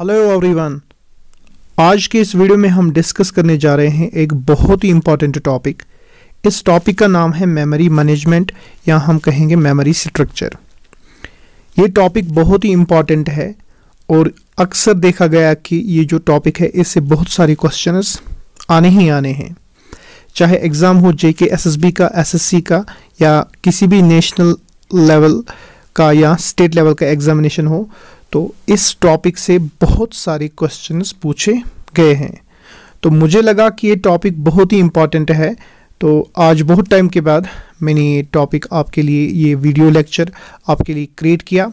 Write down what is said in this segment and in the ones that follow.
hello everyone आज के इस वीडियो में हम डिस्कस करने जा रहे हैं एक बहुत ही इम्पॉर्टेंट टॉपिक इस टॉपिक का नाम है मेमोरी मैनेजमेंट या हम कहेंगे मेमोरी स्ट्रक्चर ये टॉपिक बहुत ही इम्पॉर्टेंट है और अक्सर देखा गया कि ये जो टॉपिक है इससे बहुत सारे क्वेश्चनस आने ही आने हैं चाहे एग्ज़ाम हो J K S S B का एस एस सी का या किसी भी नेशनल लेवल का या स्टेट लेवल का एग्ज़ामिनेशन हो तो इस टॉपिक से बहुत सारे क्वेश्चंस पूछे गए हैं तो मुझे लगा कि ये टॉपिक बहुत ही इम्पॉर्टेंट है तो आज बहुत टाइम के बाद मैंने ये टॉपिक आपके लिए ये वीडियो लेक्चर आपके लिए क्रिएट किया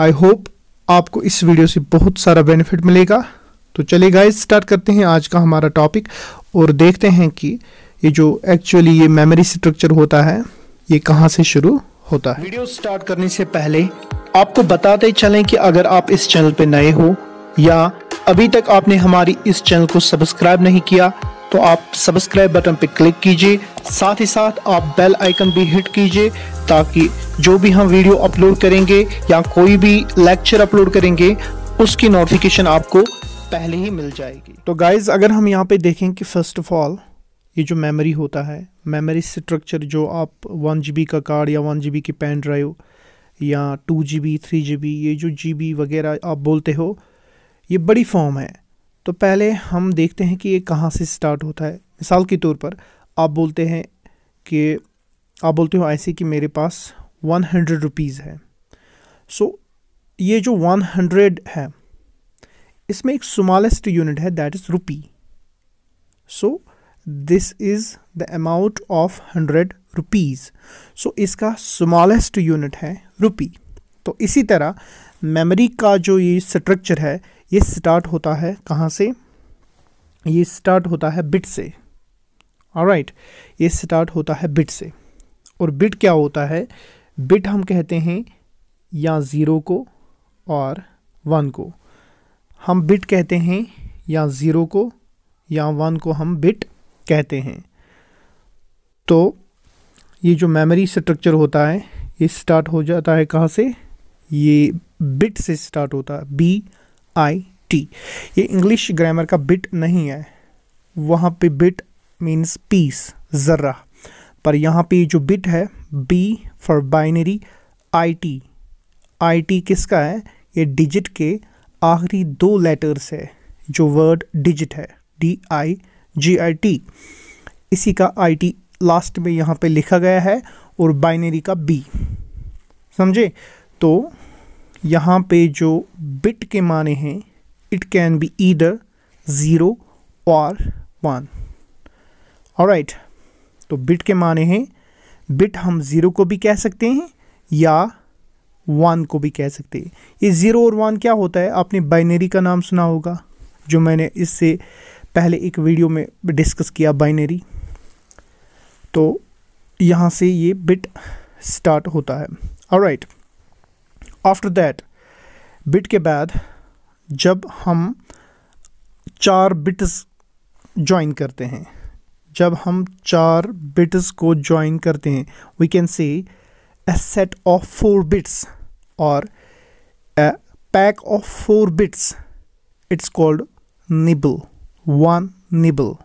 आई होप आपको इस वीडियो से बहुत सारा बेनिफिट मिलेगा तो चलिए गाइस स्टार्ट करते हैं आज का हमारा टॉपिक और देखते हैं कि ये जो एक्चुअली ये मेमोरी स्ट्रक्चर होता है ये कहाँ से शुरू होता है वीडियो स्टार्ट करने से पहले आपको बताते चलें कि अगर आप इस चैनल पर नए हो या अभी तक आपने हमारी इस चैनल को सब्सक्राइब नहीं किया तो आप सब्सक्राइब बटन पर क्लिक कीजिए साथ ही साथ आप बेल आइकन भी हिट कीजिए ताकि जो भी हम वीडियो अपलोड करेंगे या कोई भी लेक्चर अपलोड करेंगे उसकी नोटिफिकेशन आपको पहले ही मिल जाएगी तो गाइज अगर हम यहाँ पे देखें कि फर्स्ट ऑफ ऑल ये जो मेमोरी होता है मेमोरी स्ट्रक्चर जो आप वन जी का कार्ड या वन जी की पेन ड्राइव या two G B three G B ये जो जी बी वगैरह आप बोलते हो ये बड़ी फॉर्म है तो पहले हम देखते हैं कि ये कहाँ से स्टार्ट होता है मिसाल के तौर पर आप बोलते हैं कि आप बोलते हो ऐसे कि मेरे पास वन हंड्रेड रुपीज़ है सो so, ये जो वन हंड्रेड है इसमें एक स्मॉलेस्ट यूनिट है that is rupee so this is the amount of hundred rupees so इसका स्मॉलेस्ट यूनिट है रुपी तो इसी तरह मेमोरी का जो ये स्ट्रक्चर है ये स्टार्ट होता है कहाँ से ये स्टार्ट होता है बिट से राइट ये स्टार्ट होता है बिट से और बिट क्या होता है बिट हम कहते हैं या ज़ीरो को और वन को हम बिट कहते हैं या ज़ीरो को या वन को हम बिट कहते हैं तो ये जो मेमोरी स्ट्रक्चर होता है ये स्टार्ट हो जाता है कहाँ से ये बिट से स्टार्ट होता है बी आई टी ये इंग्लिश ग्रामर का बिट नहीं है वहाँ पे बिट मीन्स पीस ज़र्रा पर यहाँ पे जो बिट है B for binary I T I T किसका है ये डिजिट के आखिरी दो लेटर्स है जो वर्ड डिजिट है D I G I T इसी का आई टी लास्ट में यहाँ पे लिखा गया है और बाइनरी का बी समझे तो यहाँ पे जो बिट के माने हैं it can be either zero और वन और राइट तो बिट के माने हैं बिट हम ज़ीरो को भी कह सकते हैं या वन को भी कह सकते हैं ये ज़ीरो और वन क्या होता है आपने बाइनरी का नाम सुना होगा जो मैंने इससे पहले एक वीडियो में डिस्कस किया बाइनरी तो यहाँ से ये बिट स्टार्ट होता है और राइट आफ्टर दैट बिट के बाद जब हम चार बिट्स ज्वाइन करते हैं जब हम चार बिट्स को ज्वाइन करते हैं we can say a set of four bits और a pack of four bits it's called nibble one nibble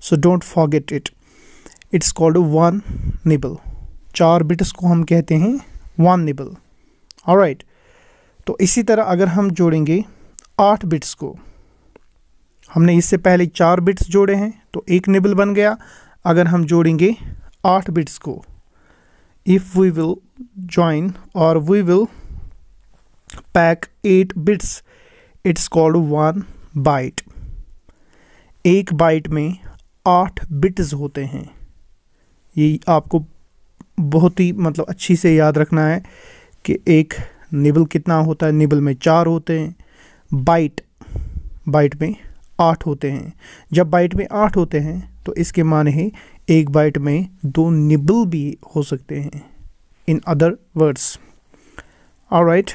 so don't forget it it's called one nibble चार बिट्स को हम कहते हैं वन निबल राइट तो इसी तरह अगर हम जोड़ेंगे आठ बिट्स को हमने इससे पहले चार बिट्स जोड़े हैं तो एक निबल बन गया अगर हम जोड़ेंगे आठ बिट्स को इफ़ वी विल जॉइन और we will pack eight bits it's called one byte एक बाइट में आठ बिट्स होते हैं ये आपको बहुत ही मतलब अच्छी से याद रखना है कि एक निबल कितना होता है निबल में चार होते हैं बाइट बाइट में आठ होते हैं जब बाइट में आठ होते हैं तो इसके माने हैं एक बाइट में दो निबल भी हो सकते हैं इन अदर वर्ड्स और राइट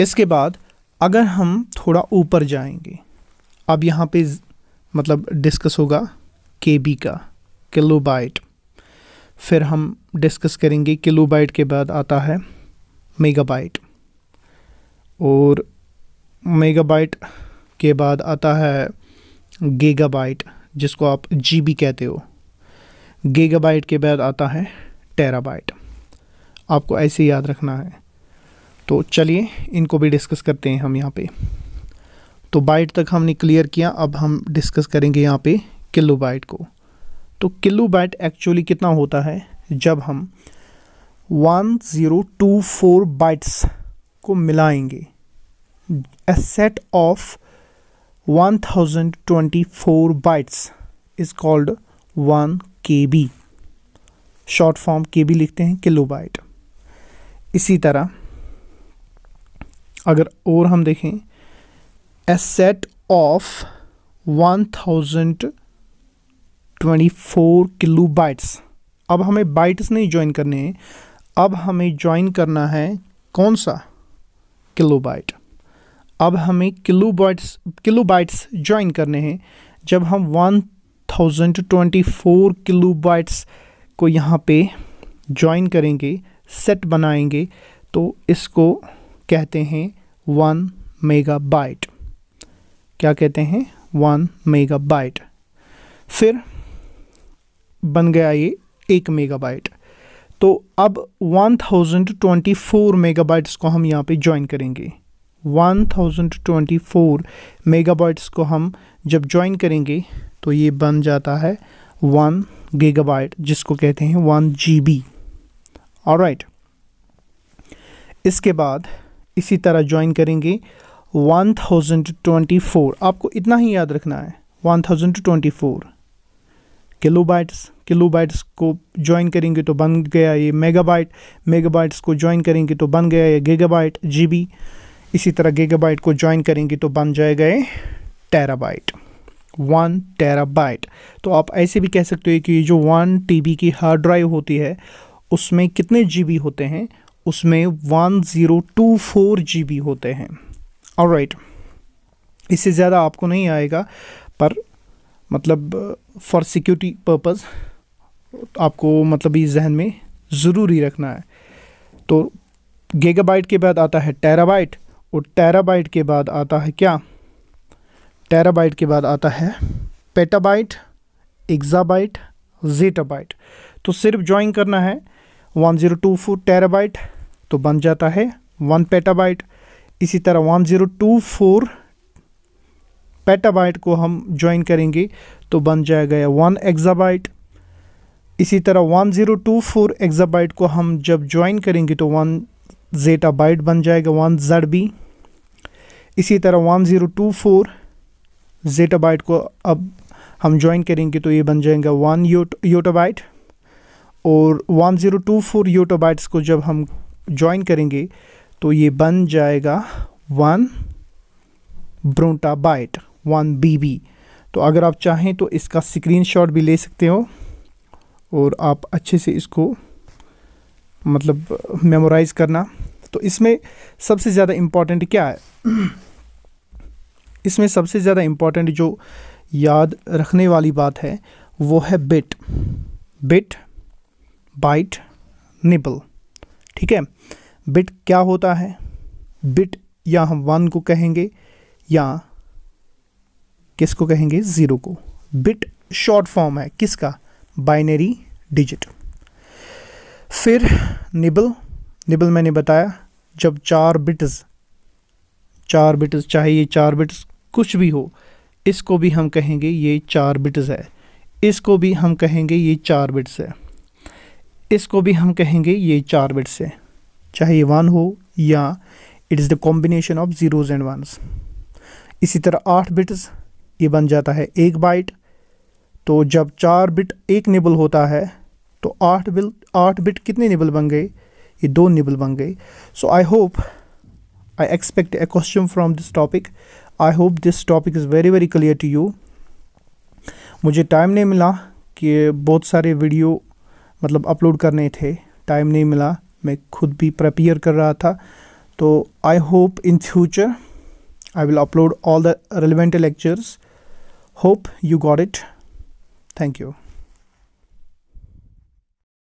इसके बाद अगर हम थोड़ा ऊपर जाएंगे अब यहाँ पे मतलब डिस्कस होगा के बी का किलो बाइट फिर हम डिस्कस करेंगे किलो बाइट के बाद आता है मेगा बाइट और मेगा बाइट के बाद आता है गेगा बाइट जिसको आप जी बी कहते हो गेगा बाइट के बाद आता है टेरा बाइट आपको ऐसे याद रखना है तो चलिए इनको भी डिस्कस करते हैं हम यहाँ पे तो बाइट तक हमने क्लियर किया अब हम डिस्कस करेंगे यहाँ पे किलो बाइट को तो किलो बाइट एक्चुअली कितना होता है जब हम one zero two four bytes को मिलाएंगे thousand twenty four 1024 is called one 1 B short form के बी लिखते हैं बाइट इसी तरह अगर और हम देखें a set of one thousand twenty four kilobytes अब हमें बाइट्स नहीं ज्वाइन करने हैं अब हमें ज्वाइन करना है कौन सा किलो बाइट अब हमें kilobytes kilobytes join करने हैं जब हम one thousand twenty four kilobytes को यहाँ पे ज्वाइन करेंगे सेट बनाएंगे तो इसको कहते हैं वन मेगा बाइट क्या कहते हैं वन मेगा बाइट फिर बन गया ये एक मेगा तो अब one thousand twenty four megabytes को हम यहाँ पे ज्वाइन करेंगे one thousand twenty four megabytes को हम जब ज्वाइन करेंगे तो ये बन जाता है वन गीगाबाइट जिसको कहते हैं वन जी बी और राइट इसके बाद इसी तरह ज्वाइन करेंगे 1024 आपको इतना ही याद रखना है 1024 किलोबाइट्स किलोबाइट्स को ज्वाइन करेंगे तो बन गया ये मेगाबाइट मेगाबाइट्स को ज्वाइन करेंगे तो बन गया ये गीगाबाइट जीबी इसी तरह गीगाबाइट को ज्वाइन करेंगे तो बन जाएगा ये टेराबाइट वन टेराबाइट तो आप ऐसे भी कह सकते हो कि जो वन टीबी की हार्ड ड्राइव होती है उसमें कितने जीबी होते हैं उसमें one zero two four G B होते हैं और राइट इससे ज़्यादा आपको नहीं आएगा पर मतलब फॉर सिक्योरिटी पर्पज़ आपको मतलब ये जहन में ज़रूरी रखना है तो गेगाबाइट के बाद आता है टेराबाइट और टेराबाइट के बाद आता है क्या टेराबाइट के बाद आता है पेटाबाइट एग्जाबाइट जेटाबाइट तो सिर्फ ज्वाइन करना है one zero two four terabyte तो बन जाता है वन पेटाबाइट इसी तरह one zero two four petabyte को हम ज्वाइन करेंगे तो बन जाएगा वन एग्जाबाइट इसी तरह one zero two four exabyte को हम जब ज्वाइन करेंगे तो वन जेटा बाइट बन जाएगा वन जेड बी इसी तरह one zero two four zettabyte को अब हम ज्वाइन करेंगे तो ये बन जाएगा वन योट योटाबाइट और 1024 ज़ीरो टू फोर यूटोबाइट्स को जब हम ज्वाइन करेंगे तो ये बन जाएगा one brontobyte one B तो अगर आप चाहें तो इसका स्क्रीनशॉट भी ले सकते हो और आप अच्छे से इसको मतलब मेमोराइज़ करना तो इसमें सबसे ज़्यादा इम्पॉर्टेंट क्या है इसमें सबसे ज़्यादा इम्पॉर्टेंट जो याद रखने वाली बात है वो है बिट बिट बाइट निबल ठीक है बिट क्या होता है बिट या हम वन को कहेंगे या किसको कहेंगे ज़ीरो को बिट शॉर्ट फॉर्म है किसका बाइनरी डिजिट फिर निबल निबल मैंने बताया जब चार बिट्स चार बिट्स चाहे ये चार बिट्स कुछ भी हो इसको भी हम कहेंगे ये चार बिट्स है इसको भी हम कहेंगे ये चार बिट्स है इसको भी हम कहेंगे ये चार बिट्स है चाहे ये वन हो या it is the combination of zeros and ones इसी तरह आठ बिट्स ये बन जाता है एक बाइट तो जब चार बिट एक निबल होता है तो आठ बिल आठ बिट कितने निबल बन गए ये दो निबल बन गए so I hope I expect a question from this topic I hope this topic is very very clear to you मुझे टाइम नहीं मिला कि बहुत सारे वीडियो मतलब अपलोड करने थे टाइम नहीं मिला मैं खुद भी प्रपेयर कर रहा था तो I hope in future I will upload all the relevant lectures hope you got it thank you